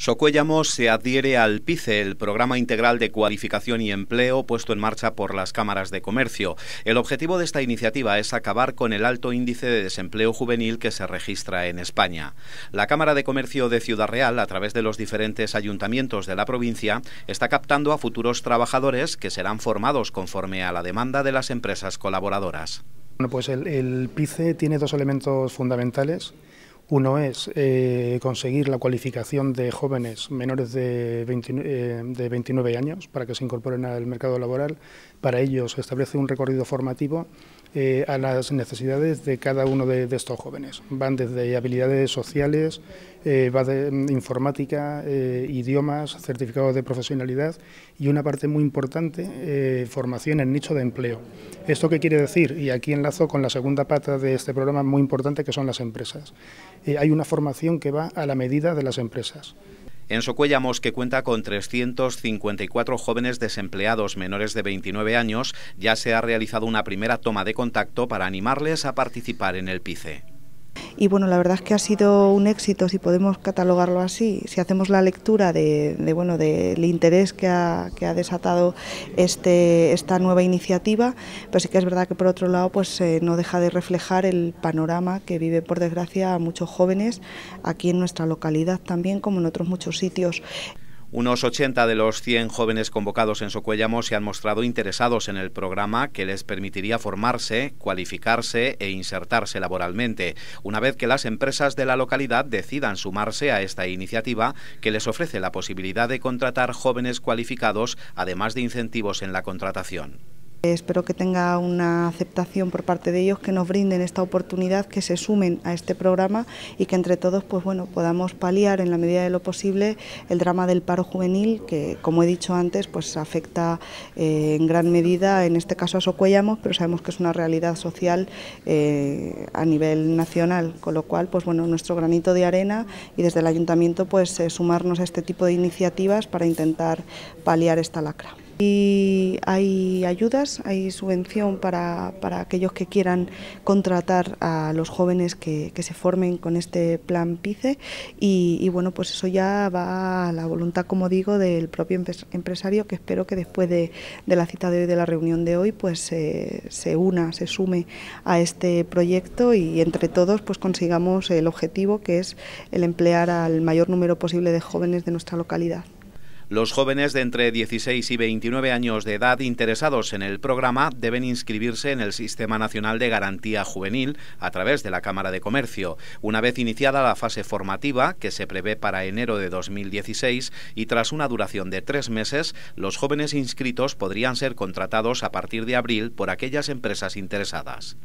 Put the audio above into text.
Socuellamos se adhiere al PICE, el Programa Integral de Cualificación y Empleo puesto en marcha por las cámaras de comercio. El objetivo de esta iniciativa es acabar con el alto índice de desempleo juvenil que se registra en España. La Cámara de Comercio de Ciudad Real, a través de los diferentes ayuntamientos de la provincia, está captando a futuros trabajadores que serán formados conforme a la demanda de las empresas colaboradoras. pues el, el PICE tiene dos elementos fundamentales. Uno es eh, conseguir la cualificación de jóvenes menores de, 29 eh, años para que se incorporen al mercado laboral. Para ellos establece un recorrido formativo eh, a las necesidades de cada uno de, estos jóvenes. Van desde habilidades sociales, eh, va de mm, informática, eh, idiomas, certificados de profesionalidad y una parte muy importante, eh, formación en nicho de empleo. ¿Esto qué quiere decir? Y aquí enlazo con la segunda pata de este programa muy importante que son las empresas. hay una formación que va a la medida de las empresas. En Socuéllamos, que cuenta con 354 jóvenes desempleados menores de 29 años. Ya se ha realizado una primera toma de contacto para animarles a participar en el PICE y bueno, la verdad es que ha sido un éxito, si podemos catalogarlo así, si hacemos la lectura de, bueno, del interés que ha, que ha desatado este, esta nueva iniciativa, pero pues sí que es verdad que por otro lado pues eh, no deja de reflejar el panorama que vive por desgracia a muchos jóvenes aquí en nuestra localidad también como en otros muchos sitios. Unos 80 de los 100 jóvenes convocados en Socuellamo se han mostrado interesados en el programa que les permitiría formarse, cualificarse e insertarse laboralmente, una vez que las empresas de la localidad decidan sumarse a esta iniciativa que les ofrece la posibilidad de contratar jóvenes cualificados, además de incentivos en la contratación. Espero que tenga una aceptación por parte de ellos, que nos brinden esta oportunidad, que se sumen a este programa y que entre todos pues bueno, podamos paliar en la medida de lo posible el drama del paro juvenil que, como he dicho antes, pues afecta eh, en gran medida, en este caso a Socuellamos, pero sabemos que es una realidad social eh, a nivel nacional, con lo cual pues bueno, nuestro granito de arena y desde el ayuntamiento pues eh, sumarnos a este tipo de iniciativas para intentar paliar esta lacra hay ayudas, hay subvención para, aquellos que quieran contratar a los jóvenes que, se formen con este plan PICE y, bueno, pues eso ya va a la voluntad, como digo, del propio empresario que espero que después de, la cita de hoy, de la reunión de hoy, pues eh, se una, se sume a este proyecto y entre todos pues consigamos el objetivo que es el emplear al mayor número posible de jóvenes de nuestra localidad. Los jóvenes de entre 16 y 29 años de edad interesados en el programa deben inscribirse en el Sistema Nacional de Garantía Juvenil a través de la Cámara de Comercio. Una vez iniciada la fase formativa, que se prevé para enero de 2016, y tras una duración de tres meses, los jóvenes inscritos podrían ser contratados a partir de abril por aquellas empresas interesadas.